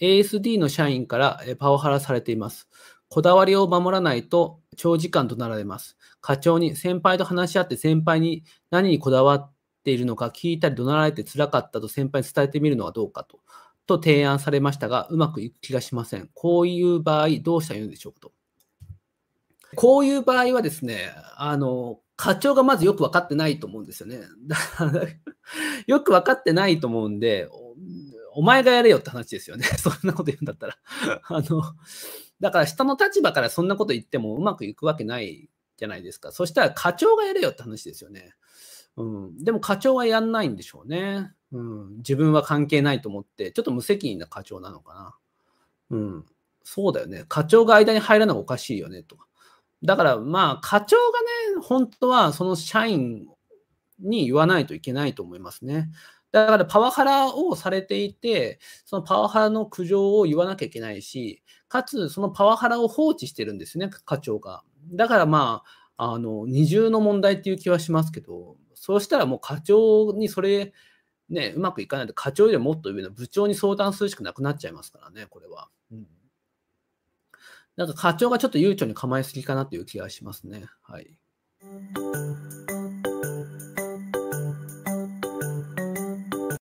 ASD の社員からパワハラされています。こだわりを守らないと長時間となられます。課長に先輩と話し合って先輩に何にこだわっているのか聞いたり怒鳴られて辛かったと先輩に伝えてみるのはどうかと、と提案されましたが、うまくいく気がしません。こういう場合、どうしたらいいんでしょうかと。こういう場合はですね、あの、課長がまずよく分かってないと思うんですよね。よく分かってないと思うんで、お前がやれよって話ですよね。そんなこと言うんだったら あの、だから下の立場からそんなこと言ってもうまくいくわけないじゃないですか。そしたら課長がやれよって話ですよね。うん、でも課長はやんないんでしょうね、うん。自分は関係ないと思って、ちょっと無責任な課長なのかな。うん、そうだよね。課長が間に入らないおかしいよねとか。だからまあ課長がね、本当はその社員に言わないといけないと思いますね。だからパワハラをされていて、そのパワハラの苦情を言わなきゃいけないし、かつそのパワハラを放置してるんですね、課長が。だからまあ、あの二重の問題っていう気はしますけど、そうしたらもう課長にそれ、ね、うまくいかないと課長よりもっと上の部長に相談するしかなくなっちゃいますからね、これは。うん、なんか課長がちょっと悠長に構えすぎかなという気がしますね。はい